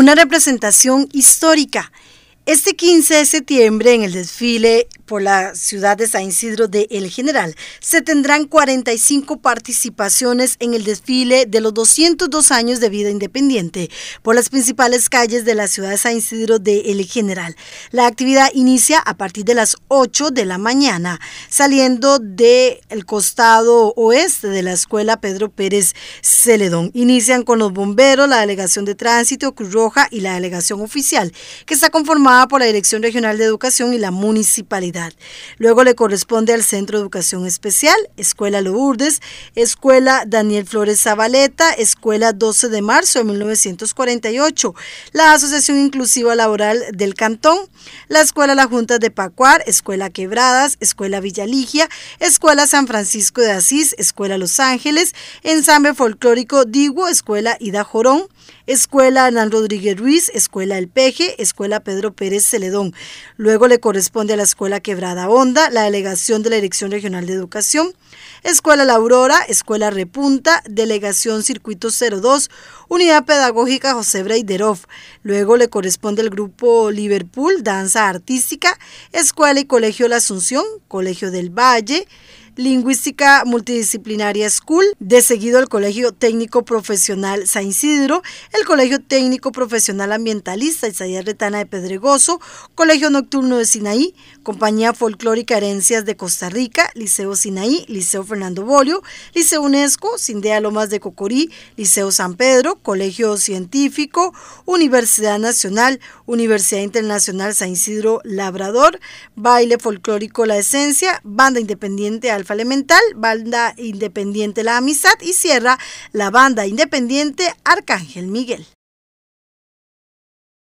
una representación histórica este 15 de septiembre, en el desfile por la ciudad de San Isidro de El General, se tendrán 45 participaciones en el desfile de los 202 años de vida independiente por las principales calles de la ciudad de San Isidro de El General. La actividad inicia a partir de las 8 de la mañana, saliendo del costado oeste de la escuela Pedro Pérez Celedón. Inician con los bomberos, la delegación de tránsito, Cruz Roja y la delegación oficial, que está conformada por la Dirección Regional de Educación y la Municipalidad. Luego le corresponde al Centro de Educación Especial, Escuela Lourdes, Escuela Daniel Flores Zabaleta, Escuela 12 de Marzo de 1948, la Asociación Inclusiva Laboral del Cantón, la Escuela La Junta de Pacuar, Escuela Quebradas, Escuela Villaligia, Escuela San Francisco de Asís, Escuela Los Ángeles, Ensamble Folclórico Digo, Escuela Ida Jorón, Escuela Hernán Rodríguez Ruiz, Escuela El Peje, Escuela Pedro Pérez Celedón. Luego le corresponde a la Escuela Quebrada Honda, la delegación de la Dirección Regional de Educación, Escuela La Aurora, Escuela Repunta, Delegación Circuito 02, Unidad Pedagógica José Braiderov. Luego le corresponde al Grupo Liverpool, Danza Artística, Escuela y Colegio La Asunción, Colegio del Valle, Lingüística Multidisciplinaria School, de seguido el Colegio Técnico Profesional San Isidro, el Colegio Técnico Profesional Ambientalista Isaías Retana de Pedregoso, Colegio Nocturno de Sinaí, Compañía Folclórica Herencias de Costa Rica, Liceo Sinaí, Liceo Fernando Bolio, Liceo UNESCO, Cindea Lomas de Cocorí, Liceo San Pedro, Colegio Científico, Universidad Nacional, Universidad Internacional San Isidro Labrador, Baile Folclórico La Esencia, Banda Independiente Alfa Elemental, Banda Independiente La Amistad y cierra la Banda Independiente Arcángel Miguel.